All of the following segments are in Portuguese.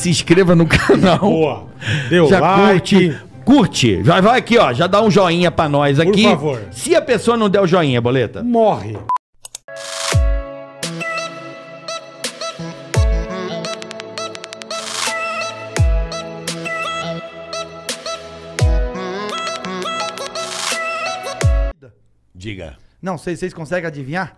se inscreva no canal. Boa. Deu já like. Curte, curte. Vai, vai aqui, ó. Já dá um joinha pra nós aqui. Por favor. Se a pessoa não der o joinha, boleta. Morre. Diga. Não, vocês, vocês conseguem adivinhar?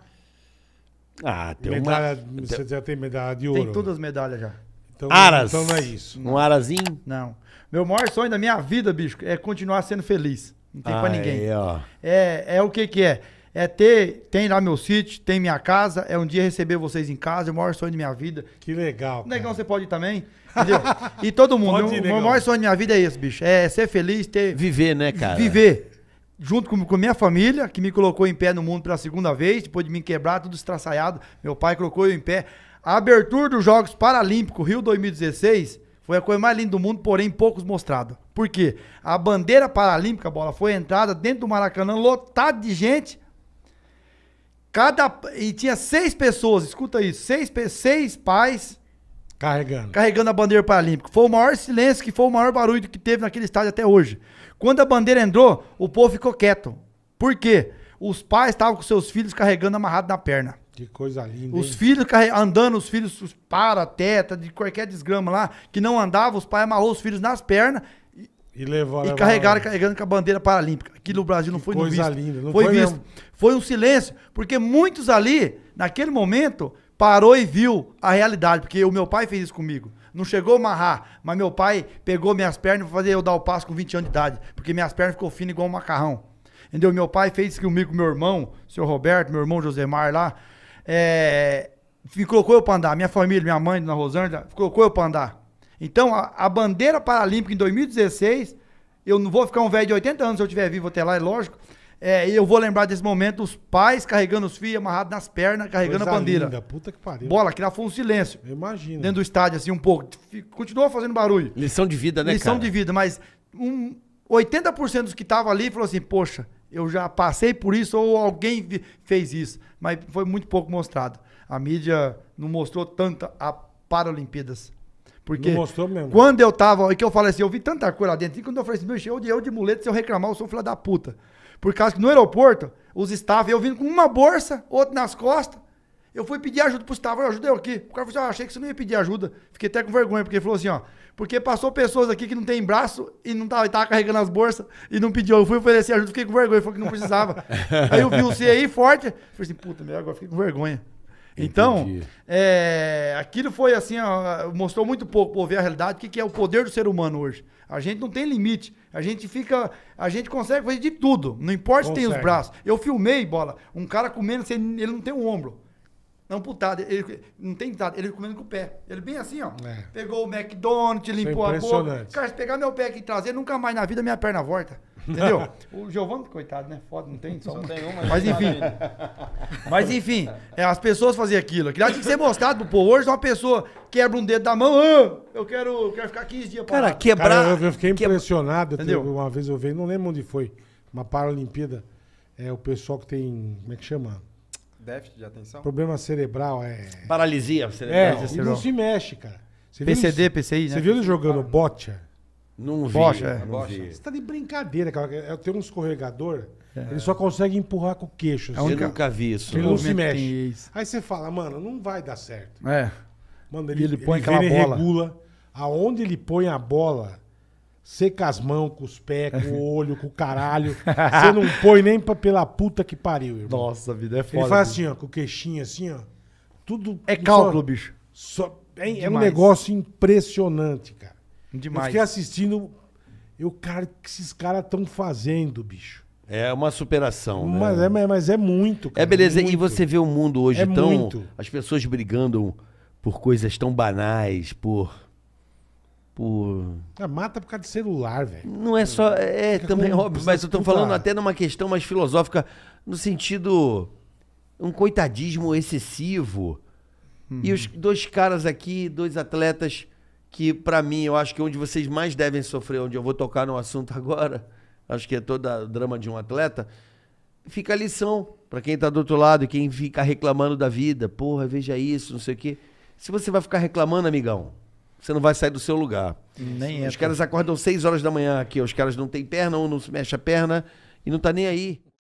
Ah, tem medalha, uma... Você já tem medalha de ouro. Tem todas as medalhas já. Então, Aras. Então não é isso. Um arazinho? Não. Meu maior sonho da minha vida, bicho, é continuar sendo feliz. Não tem pra ninguém. ó. É, é o que que é? É ter, tem lá meu sítio, tem minha casa, é um dia receber vocês em casa, é o maior sonho da minha vida. Que legal. cara. Negão, você pode ir também, entendeu? E todo mundo, Pode ir, meu, meu maior sonho da minha vida é esse, bicho, é ser feliz, ter, Viver, né, cara? viver junto com, com minha família, que me colocou em pé no mundo pela segunda vez, depois de me quebrar, tudo estraçaiado. Meu pai colocou eu em pé. A abertura dos Jogos Paralímpicos Rio 2016 foi a coisa mais linda do mundo, porém poucos mostrada. Por quê? A bandeira paralímpica, bola, foi entrada dentro do Maracanã, lotado de gente. Cada, e tinha seis pessoas, escuta isso, seis, seis pais carregando. carregando a bandeira paralímpica. Foi o maior silêncio, que foi o maior barulho que teve naquele estádio até hoje. Quando a bandeira entrou, o povo ficou quieto. Por quê? Os pais estavam com seus filhos carregando amarrado na perna. Que coisa linda. Os hein? filhos andando, os filhos os para, teta, de qualquer desgrama lá, que não andava, os pais amarrou os filhos nas pernas e, e, levou, e levou, carregaram, carregando com a bandeira paralímpica. Aqui no Brasil não que foi coisa visto. Coisa linda, não foi, foi visto. Mesmo. Foi um silêncio, porque muitos ali, naquele momento, parou e viu a realidade, porque o meu pai fez isso comigo. Não chegou a amarrar, mas meu pai pegou minhas pernas para fazer eu dar o passo com 20 anos de idade, porque minhas pernas ficou finas igual um macarrão. Entendeu? Meu pai fez isso comigo, meu irmão, seu Roberto, meu irmão Josemar lá, é, colocou eu pra andar. Minha família, minha mãe, na Rosângela, colocou eu pra andar. Então, a, a bandeira paralímpica em 2016, eu não vou ficar um velho de 80 anos se eu estiver vivo até lá, é lógico. É, eu vou lembrar desse momento, os pais carregando os filhos, amarrados nas pernas, carregando Coisa a bandeira. Linda, puta que pariu. Bola, que lá foi um silêncio. Imagina. Dentro do estádio, assim, um pouco. Continuou fazendo barulho. Lição de vida, né, Lição cara? de vida, mas um, 80% dos que estavam ali falou assim, poxa, eu já passei por isso ou alguém fez isso, mas foi muito pouco mostrado. A mídia não mostrou tanto a Paralimpíadas. Porque não mostrou mesmo. quando eu tava, e é que eu falei assim, eu vi tanta coisa lá dentro, e quando eu falei assim, meu, eu de, eu de muleta, se eu reclamar, eu sou filho da puta. Por causa que no aeroporto, os staff, eu vindo com uma bolsa, outro nas costas, eu fui pedir ajuda pro Gustavo, eu ajudei aqui. O cara falou assim, ah, achei que você não ia pedir ajuda. Fiquei até com vergonha, porque ele falou assim, ó. Porque passou pessoas aqui que não tem braço e não tava, tá, tava carregando as bolsas e não pediu. Eu fui oferecer ajuda, fiquei com vergonha, falou que não precisava. aí eu vi você aí forte, falei assim, puta, meu, agora fiquei com vergonha. Então, é, aquilo foi assim, ó, mostrou muito pouco, pô, ver a realidade, o que, que é o poder do ser humano hoje. A gente não tem limite. A gente fica. A gente consegue fazer de tudo. Não importa consegue. se tem os braços. Eu filmei, bola, um cara comendo, ele não tem um ombro amputado. Ele, não tem nada, ele comendo com o pé. Ele bem assim, ó. É. Pegou o McDonald's, é limpou é a boca. Cara, se pegar meu pé aqui e trazer, nunca mais na vida minha perna volta. Entendeu? o Giovanni, coitado, né? Foda, não tem? Só, Só uma. tem uma. Mas né? enfim. Tá mas enfim, é, as pessoas faziam aquilo. Aquilo tinha que ser mostrado, pô. Hoje uma pessoa quebra um dedo da mão, ah, eu quero, eu quero ficar 15 dias parado. Cara, quebrar... Cara, eu, eu, fiquei impressionado. Quebra... Entendeu? Uma vez eu vi, não lembro onde foi, uma Paralimpíada. É o pessoal que tem, como é que chama? Déficit de atenção? Problema cerebral é. Paralisia cerebral. É, não se mexe, cara. Você PCD, viu, PCI, né? Você viu ele jogando ah, bocha? Não vi. Bocha, é. não vi. Você tá de brincadeira, cara. É, tem um escorregador, é. ele só consegue empurrar com o queixo. Assim. Eu nunca vi isso. Ele não se mexe. Aí você fala, mano, não vai dar certo. É. Mano, ele, e ele põe ele aquela bola. regula. Aonde ele põe a bola, você com as mãos, com os pés, com o olho, com o caralho. Você não põe nem pra, pela puta que pariu, irmão. Nossa, vida é foda. Ele faz assim, ó, com o queixinho assim, ó. Tudo. É cálculo, só, bicho. Só, é, é, um negócio impressionante, cara. Demais. Eu fiquei assistindo. Eu, cara, o que esses caras estão fazendo, bicho? É uma superação. Né? Mas, né? é, mas é muito, é cara. É beleza. Muito. E você vê o mundo hoje é tão. Muito. As pessoas brigando por coisas tão banais, por por. Ah, mata por causa de celular, velho. Não é só. É, é Fica também óbvio, mas eu tô falando até numa questão mais filosófica, no sentido. Um coitadismo excessivo. Hum. E os uhum. dois caras aqui, dois atletas, que para mim eu acho que é onde vocês mais devem sofrer, onde eu vou tocar no assunto agora, acho que é toda o drama de um atleta, fica a lição para quem tá do outro lado e quem fica reclamando da vida. Porra, veja isso, não sei o quê. Se você vai ficar reclamando, amigão, você não vai sair do seu lugar. Nem os caras acordam 6 horas da manhã aqui, os caras não têm perna, um não se mexe a perna e não tá nem aí.